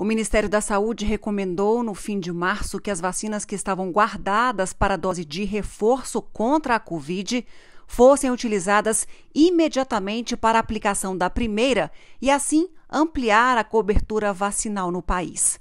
O Ministério da Saúde recomendou no fim de março que as vacinas que estavam guardadas para dose de reforço contra a Covid fossem utilizadas imediatamente para a aplicação da primeira e, assim, ampliar a cobertura vacinal no país.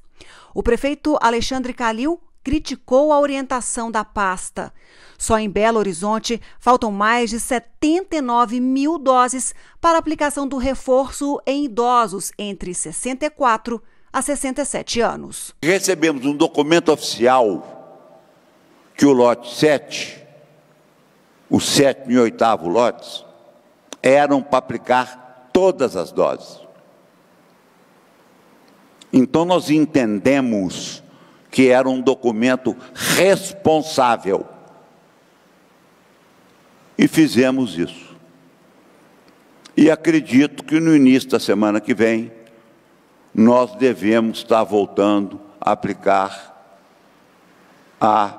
O prefeito Alexandre Calil criticou a orientação da pasta. Só em Belo Horizonte faltam mais de 79 mil doses para aplicação do reforço em idosos entre 64 e há 67 anos. Recebemos um documento oficial que o lote 7, o sétimo e oitavo lotes, eram para aplicar todas as doses. Então nós entendemos que era um documento responsável. E fizemos isso. E acredito que no início da semana que vem nós devemos estar voltando a aplicar a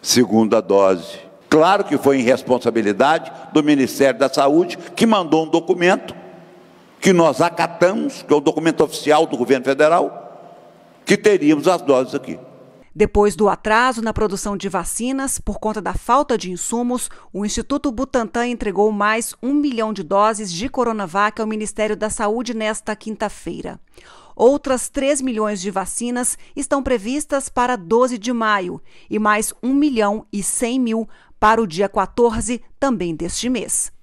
segunda dose. Claro que foi irresponsabilidade do Ministério da Saúde, que mandou um documento que nós acatamos, que é o documento oficial do governo federal, que teríamos as doses aqui. Depois do atraso na produção de vacinas por conta da falta de insumos, o Instituto Butantan entregou mais um milhão de doses de Coronavac ao Ministério da Saúde nesta quinta-feira. Outras 3 milhões de vacinas estão previstas para 12 de maio e mais 1 milhão e 100 mil para o dia 14 também deste mês.